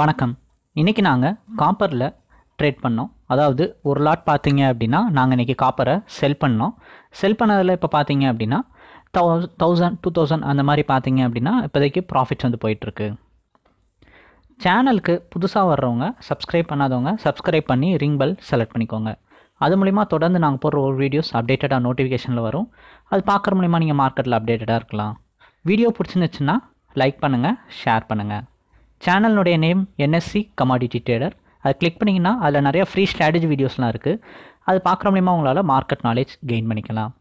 வணக்கம் இன்றைக்கி நாங்கள் காப்பரில் ட்ரேட் பண்ணோம் அதாவது ஒரு லாட் பார்த்தீங்க அப்படின்னா நாங்கள் இன்றைக்கி காப்பரை செல் பண்ணோம் செல் பண்ணதில் இப்போ பார்த்தீங்க அப்படின்னா தௌ தௌசண்ட் டூ தௌசண்ட் அந்த மாதிரி பார்த்தீங்க அப்படின்னா இப்போதைக்கு ப்ராஃபிட்ஸ் வந்து போயிட்டுருக்கு சேனலுக்கு புதுசாக வர்றவங்க சப்ஸ்கிரைப் பண்ணாதவங்க சப்ஸ்கிரைப் பண்ணி ரிங் பெல் செலக்ட் பண்ணிக்கோங்க அது மூலிமா தொடர்ந்து நாங்கள் போடுற ஒரு வீடியோஸ் அப்டேட்டடாக நோட்டிஃபிகேஷனில் வரும் அது பார்க்குற மூலிமா நீங்கள் மார்க்கெட்டில் அப்டேட்டடாக இருக்கலாம் வீடியோ பிடிச்சிருந்துச்சுன்னா லைக் பண்ணுங்கள் ஷேர் பண்ணுங்கள் சேனலுடைய நேம் என்எஸ்சி கமாடிட்டி ட்ரேடர் அதை கிளிக் பண்ணிங்கன்னா அதில் நிறையா ஃப்ரீ ஸ்ட்ராட்டஜி வீடியோஸ்லாம் இருக்குது அது பார்க்குற மூலிமா உங்களால் மார்க்கெட் நாலேஜ் கெயின் பண்ணிக்கலாம்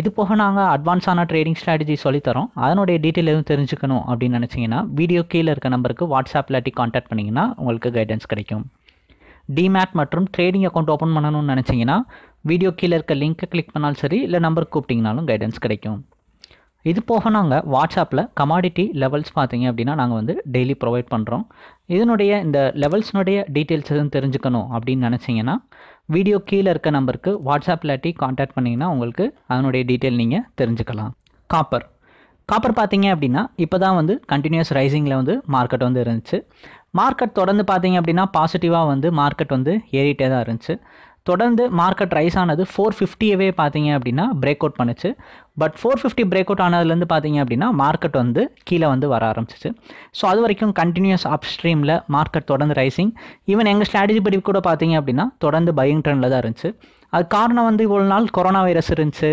இது போக நாங்கள் அட்வான்ஸான ட்ரேடிங் ஸ்ட்ராட்டஜி சொல்லித்தரோம் அதனுடைய டீட்டெயில் எதுவும் தெரிஞ்சுக்கணும் அப்படின்னு நினச்சிங்கன்னா வீடியோ கீழே இருக்க நம்பருக்கு வாட்ஸ்அப் இல்லாட்டி காண்டாக்ட் பண்ணிங்கன்னா உங்களுக்கு கைடன்ஸ் கிடைக்கும் டிமேட் மற்றும் ட்ரேடிங் அக்கௌண்ட் ஓப்பன் பண்ணணும்னு நினச்சிங்கன்னா வீடியோ கீழே இருக்க லிங்க்கை கிளிக் பண்ணாலும் சரி இல்லை நம்பருக்கு கூப்பிட்டிங்கனாலும் கைடன்ஸ் கிடைக்கும் இது போக நாங்கள் வாட்ஸ்அப்பில் கமாடிட்டி லெவல்ஸ் பார்த்தீங்க அப்படின்னா நாங்கள் வந்து டெய்லி ப்ரொவைட் பண்ணுறோம் இதனுடைய இந்த லெவல்ஸ்னுடைய டீட்டெயில்ஸ் எதுவும் தெரிஞ்சுக்கணும் அப்படின்னு நினச்சிங்கன்னா வீடியோ கீழே இருக்க நம்பருக்கு வாட்ஸ்அப் இல்லாட்டி காண்டாக்ட் பண்ணிங்கன்னா உங்களுக்கு அதனுடைய டீட்டெயில் நீங்கள் தெரிஞ்சுக்கலாம் காப்பர் காப்பர் பார்த்தீங்க அப்படின்னா இப்போ தான் வந்து கண்டினியூஸ் ரைசிங்கில் வந்து மார்க்கெட் வந்து இருந்துச்சு மார்க்கெட் தொடர்ந்து பார்த்தீங்க அப்படின்னா பாசிட்டிவாக வந்து மார்க்கெட் வந்து ஏறிட்டே தான் இருந்துச்சு தொடர்ந்து மார்க்கெட் ரைஸ் ஆனது ஃபோர் ஃபிஃப்டியவே பார்த்தீங்க அப்படின்னா பிரேக் அவுட் பண்ணுச்சு but four fifty break out ஆனதுலேருந்து பார்த்தீங்க அப்படின்னா மார்க்கெட் வந்து கீழே வந்து வர ஆரம்பிச்சிச்சு ஸோ அது வரைக்கும் கண்டினியூஸ் அப் ஸ்ட்ரீமில் மார்க்கெட் தொடர்ந்து ரைசிங் ஈவன் எங்கள் ஸ்ட்ராட்டஜி படி கூட பார்த்தீங்க அப்படின்னா தொடர்ந்து பயிங் ட்ரெண்டில் தான் இருந்துச்சு அது காரணம் வந்து இவ்வளோ நாள் கொரோனா வைரஸ் இருந்துச்சு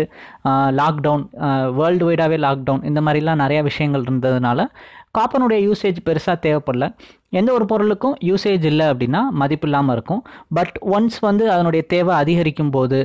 லாக்டவுன் வேர்ல்டு வைடாகவே லாக்டவுன் இந்த மாதிரிலாம் நிறையா விஷயங்கள் இருந்ததுனால காப்பனுடைய யூசேஜ் பெருசாக தேவைப்படல எந்த ஒரு பொருளுக்கும் யூசேஜ் இல்லை அப்படின்னா மதிப்பு இல்லாமல் இருக்கும் பட் ஒன்ஸ் வந்து அதனுடைய தேவை அதிகரிக்கும் போது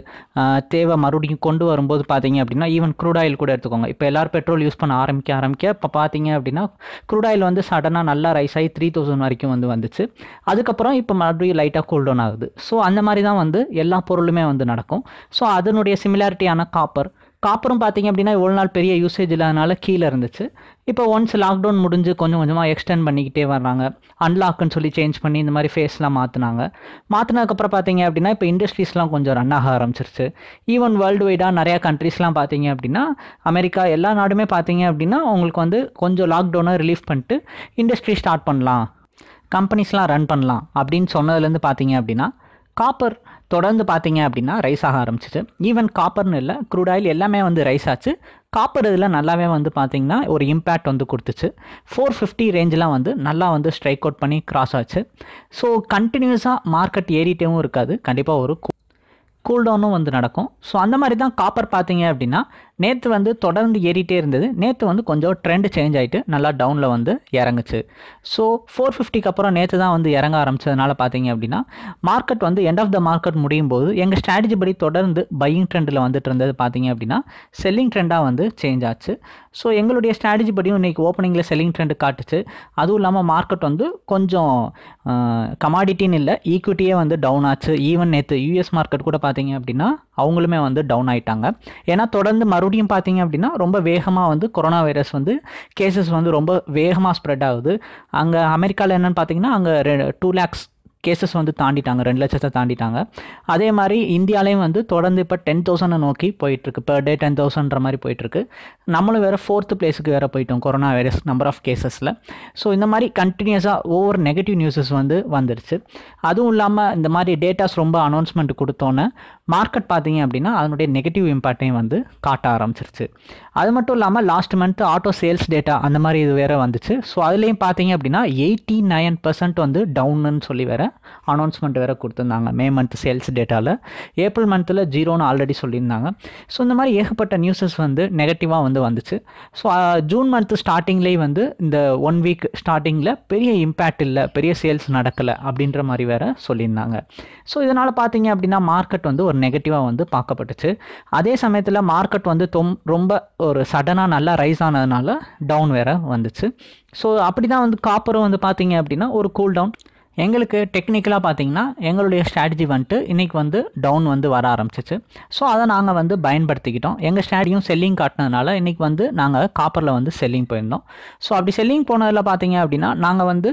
தேவை மறுபடியும் கொண்டு வரும்போது பார்த்தீங்க அப்படின்னா ஈவன் க்ரூட் ஆயில் கூட எடுத்துக்கோங்க இப்போ எல்லோரும் பெட்ரோல் யூஸ் பண்ண ஆரம்பிக்க ஆரம்பிக்க இப்போ பார்த்தீங்க அப்படின்னா க்ரூட் ஆயில் வந்து சடனாக நல்லா ரைஸ் ஆகி த்ரீ தௌசண்ட் வரைக்கும் வந்து வந்துச்சு அதுக்கப்புறம் இப்போ மறுபடியும் லைட்டாக கூல் டவுன் ஆகுது ஸோ அந்த மாதிரி தான் வந்து எல்லா பொருளுமே வந்து நடக்கும் ஸோ அதனுடைய சிமிலாரிட்டியான காப்பர் காப்பரும் பார்த்தீங்க அப்படின்னா இவ்வளோ நாள் பெரிய யூசேஜ் இல்லாதனால கீழே இருந்துச்சு இப்போ ஒன்ஸ் லாக்டவுன் முடிஞ்சு கொஞ்சம் கொஞ்சமாக எக்ஸ்டெண்ட் பண்ணிக்கிட்டே வர்றாங்க அன்லாக்குன்னு சொல்லி சேஞ்ச் பண்ணி இந்த மாதிரி ஃபேஸ்லாம் மாற்றினாங்க மாற்றினதுக்கப்புறம் பார்த்தீங்க அப்படின்னா இப்போ இண்டஸ்ட்ரீஸ்லாம் கொஞ்சம் ரன் ஆக ஆரம்பிச்சிருச்சு ஈவன் வேர்ல்டு வைடாக நிறையா கண்ட்ரீஸ்லாம் பார்த்தீங்க அப்படின்னா அமெரிக்கா எல்லா நாடுமே பார்த்தீங்க அப்படின்னா அவங்களுக்கு வந்து கொஞ்சம் லாக்டவுனை ரிலீஃப் பண்ணிட்டு இண்டஸ்ட்ரி ஸ்டார்ட் பண்ணலாம் கம்பெனிஸ்லாம் ரன் பண்ணலாம் அப்படின்னு சொன்னதுலேருந்து பார்த்தீங்க அப்படின்னா காப்பர் தொடர்ந்து பார்த்தீங்க அப்படின்னா ரைஸ் ஆக ஆரம்பிச்சிச்சு ஈவன் காப்பர்னு இல்லை க்ரூட் ஆயில் எல்லாமே வந்து ரைஸ் ஆச்சு காப்பர் இதில் நல்லாவே வந்து பார்த்திங்கன்னா ஒரு இம்பேக்ட் வந்து கொடுத்துச்சு ஃபோர் ஃபிஃப்டி ரேஞ்செலாம் வந்து நல்லா வந்து ஸ்ட்ரைக் அவுட் பண்ணி கிராஸ் ஆச்சு ஸோ கண்டினியூஸாக மார்க்கெட் ஏறிட்டேவும் இருக்காது கண்டிப்பாக ஒரு கூல்டவுனும் வந்து நடக்கும் ஸோ அந்த மாதிரி தான் காப்பர் பார்த்தீங்க அப்படின்னா நேற்று வந்து தொடர்ந்து ஏறிட்டே இருந்தது நேற்று வந்து கொஞ்சம் ட்ரெண்ட் சேஞ்ச் ஆகிட்டு நல்லா டவுனில் வந்து இறங்குச்சு ஸோ ஃபோர் ஃபிஃப்டிக்கு அப்புறம் நேற்று தான் வந்து இறங்க ஆரம்பிச்சதுனால பார்த்தீங்க அப்படின்னா மார்க்கெட் வந்து எண்ட் ஆஃப் த மார்க்கெட் முடியும் போது எங்கள் ஸ்ட்ராட்டஜி படி தொடர்ந்து பையிங் ட்ரெண்டில் வந்துட்டு இருந்தது பார்த்தீங்க அப்படின்னா செல்லிங் ட்ரெண்டாக வந்து சேஞ்ச் ஆச்சு ஸோ எங்களுடைய ஸ்ட்ராட்டஜி படியும் இன்றைக்கி ஓப்பனிங்கில் செல்லிங் ட்ரெண்டு காட்டுச்சு அதுவும் இல்லாமல் மார்க்கெட் வந்து கொஞ்சம் கமாடிட்டின்னு இல்லை ஈக்விட்டியே வந்து டவுன் ஆச்சு ஈவன் நேற்று யூஎஸ் மார்க்கெட் கூட பார்த்தீங்க அப்படின்னா அவங்களுமே வந்து டவுன் ஆகிட்டாங்க ஏன்னா தொடர்ந்து மறுபடியும் மறுபடியும் பார்த்தீங்க அப்படின்னா ரொம்ப வேகமாக வந்து கொரோனா வைரஸ் வந்து கேசஸ் வந்து ரொம்ப வேகமாக ஸ்ப்ரெட் ஆகுது அங்கே அமெரிக்காவில் என்னென்னு பார்த்தீங்கன்னா அங்கே டூ லேக்ஸ் கேசஸ் வந்து தாண்டிட்டாங்க ரெண்டு லட்சத்தை தாண்டிட்டாங்க அதே மாதிரி இந்தியாலேயும் வந்து தொடர்ந்து இப்போ டென் தௌசண்டை நோக்கி போயிட்டுருக்கு பெர் டே டென் தௌசண்ட்ற மாதிரி போயிட்டுருக்கு நம்மளும் வேறு ஃபோர்த்து பிளேஸுக்கு வேறு போயிட்டோம் கொரோனா வைரஸ் நம்பர் ஆஃப் கேசஸில் ஸோ இந்த மாதிரி கண்டினியூஸாக ஒவ்வொரு நெகட்டிவ் நியூஸஸ் வந்து வந்துருச்சு அதுவும் இல்லாமல் இந்த மாதிரி டேட்டாஸ் ரொம்ப அனௌன்ஸ்மெண்ட் கொடுத்தோன்னே மார்க்கெட் பார்த்தீங்க அப்படின்னா அதனுடைய நெகட்டிவ் இம்பாக்டையும் வந்து காட்ட ஆரம்பிச்சிருச்சு அது மட்டும் இல்லாமல் last month auto sales data அந்த மாதிரி இது வேறு வந்துச்சு ஸோ அதுலேயும் பார்த்தீங்க அப்படின்னா எயிட்டி நைன் பர்சன்ட் வந்து டவுன்னு சொல்லி வேறு அனௌன்ஸ்மெண்ட் வேறு கொடுத்துருந்தாங்க மே மந்த் சேல்ஸ் டேட்டாவில் ஏப்ரல் மந்தில் ஜீரோன்னு ஆல்ரெடி சொல்லியிருந்தாங்க ஸோ இந்த மாதிரி ஏகப்பட்ட நியூஸஸ் வந்து நெகட்டிவாக வந்து வந்துச்சு ஸோ ஜூன் மந்த் ஸ்டார்டிங்லேயே வந்து இந்த ஒன் வீக் ஸ்டார்டிங்கில் பெரிய இம்பேக்ட் இல்லை பெரிய சேல்ஸ் நடக்கலை அப்படின்ற மாதிரி வேறு சொல்லியிருந்தாங்க ஸோ இதனால் பார்த்தீங்க அப்படின்னா மார்க்கெட் வந்து ஒரு நெகட்டிவாக வந்து பார்க்கப்பட்டுச்சு அதே சமயத்தில் மார்க்கெட் வந்து தொம் ரொம்ப ஒரு சடனாக நல்லா ரைஸ் ஆனதுனால டவுன் வேறு வந்துச்சு ஸோ அப்படி தான் வந்து காப்பரும் வந்து பார்த்தீங்க அப்படின்னா ஒரு கூல் டவுன் எங்களுக்கு டெக்னிக்கலாக பார்த்தீங்கன்னா எங்களுடைய ஸ்ட்ராட்டஜி வந்துட்டு இன்றைக்கி வந்து டவுன் வந்து வர ஆரம்பிச்சிச்சு ஸோ அதை நாங்கள் வந்து பயன்படுத்திக்கிட்டோம் எங்கள் ஸ்ட்ராட்டஜியும் செல்லிங் காட்டினதுனால இன்றைக்கி வந்து நாங்கள் காப்பரில் வந்து செல்லிங் போயிருந்தோம் ஸோ அப்படி செல்லிங் போனதில் பார்த்தீங்க அப்படின்னா நாங்கள் வந்து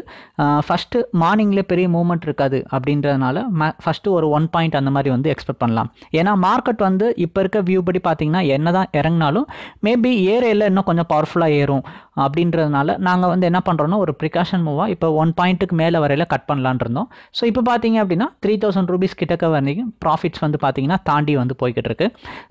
ஃபஸ்ட்டு மார்னிங்கில் பெரிய மூமெண்ட் இருக்காது அப்படின்றதுனால ம ஃபஸ்ட்டு ஒரு ஒன் பாயிண்ட் அந்த மாதிரி வந்து எக்ஸ்பெக்ட் பண்ணலாம் ஏன்னா மார்க்கெட் வந்து இப்போ இருக்க வியூ படி பார்த்தீங்கன்னா என்ன தான் இறங்கினாலும் மேபி ஏரியில் இன்னும் கொஞ்சம் பவர்ஃபுல்லாக ஏறும் அப்படின்றதுனால நாங்கள் வந்து என்ன பண்ணுறோன்னா ஒரு ப்ரிகாஷன் மூவாக இப்போ ஒன் பாயிண்ட்டுக்கு மேலே வரையில் கட் பண்ணலான் இருந்தோம் ஸோ இப்போ பார்த்தீங்க அப்படின்னா த்ரீ தௌசண்ட் ருபீஸ் கிட்டக்க வந்தீங்க ப்ராஃபிட்ஸ் வந்து பார்த்தீங்கன்னா தாண்டி வந்து போய்கிட்டு இருக்கு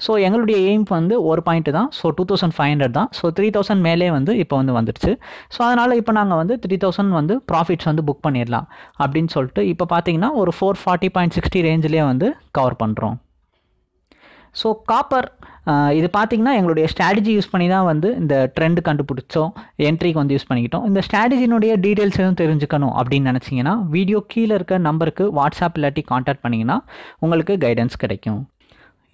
ஸோ எங்களுடைய எய்ம் வந்து ஒரு பாயிண்ட் தான் so two thousand five hundred தான் ஸோ த்ரீ தௌசண்ட் மேலே வந்து இப்போ வந்து வந்துடுச்சு ஸோ அதனால் இப்போ நாங்கள் வந்து த்ரீ தௌசண்ட் வந்து ப்ராஃபிட்ஸ் வந்து புக் பண்ணிடலாம் அப்படின்னு சொல்லிட்டு இப்போ பார்த்தீங்கன்னா ஒரு ஃபோர் ஃபார்ட்டி பாயிண்ட் சிக்ஸ்டி ரேஞ்சிலே வந்து கவர் பண்ணுறோம் ஸோ காப்பர் இது பார்த்தீங்கன்னா எங்களுடைய ஸ்ட்ராட்டஜி யூஸ் பண்ணி தான் வந்து இந்த ட்ரெண்டு கண்டுபிடிச்சோம் என்ட்ரிக்கு வந்து யூஸ் பண்ணிக்கிட்டோம் இந்த ஸ்ட்ராட்டஜினுடைய டீட்டெயில்ஸ் எதுவும் தெரிஞ்சுக்கணும் அப்படின்னு நினச்சிங்கன்னா வீடியோ கீழே இருக்க நம்பருக்கு வாட்ஸ்அப் இல்லாட்டி காண்டாக்ட் பண்ணிங்கன்னா உங்களுக்கு கைடன்ஸ் கிடைக்கும்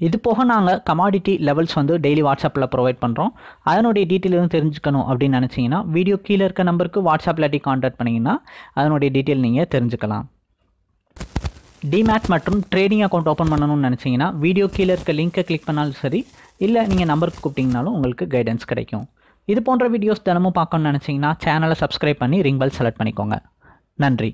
இது போக நாங்கள் கமாடிட்டி லெவல்ஸ் வந்து டெய்லி வாட்ஸ்அப்பில் ப்ரொவைட் பண்ணுறோம் அதனுடைய டீட்டெயில் எதுவும் தெரிஞ்சுக்கணும் அப்படின்னு நினச்சிங்கன்னா வீடியோ கீழே இருக்க நம்பருக்கு வாட்ஸ்அப்பில் காண்டாக்ட் பண்ணிங்கன்னா அதனுடைய டீட்டெயில் நீங்கள் தெரிஞ்சுக்கலாம் டிமேட் மற்றும் ட்ரேடிங் அக்கௌண்ட் ஓப்பன் பண்ணணும்னு நினச்சிங்கன்னா வீடியோ கீழே இருக்க லிங்க்கை கிளிக் பண்ணாலும் சரி இல்லை நீங்கள் நம்பருக்கு கூப்பிட்டிங்கனாலும் உங்களுக்கு கைடன்ஸ் கிடைக்கும் இது போன்ற வீடியோஸ் தினமும் பார்க்கணும்னு நினச்சிங்கன்னா சேனலை சப்ஸ்கிரைப் பண்ணி ரிங் பெல் செலக்ட் பண்ணிக்கோங்க நன்றி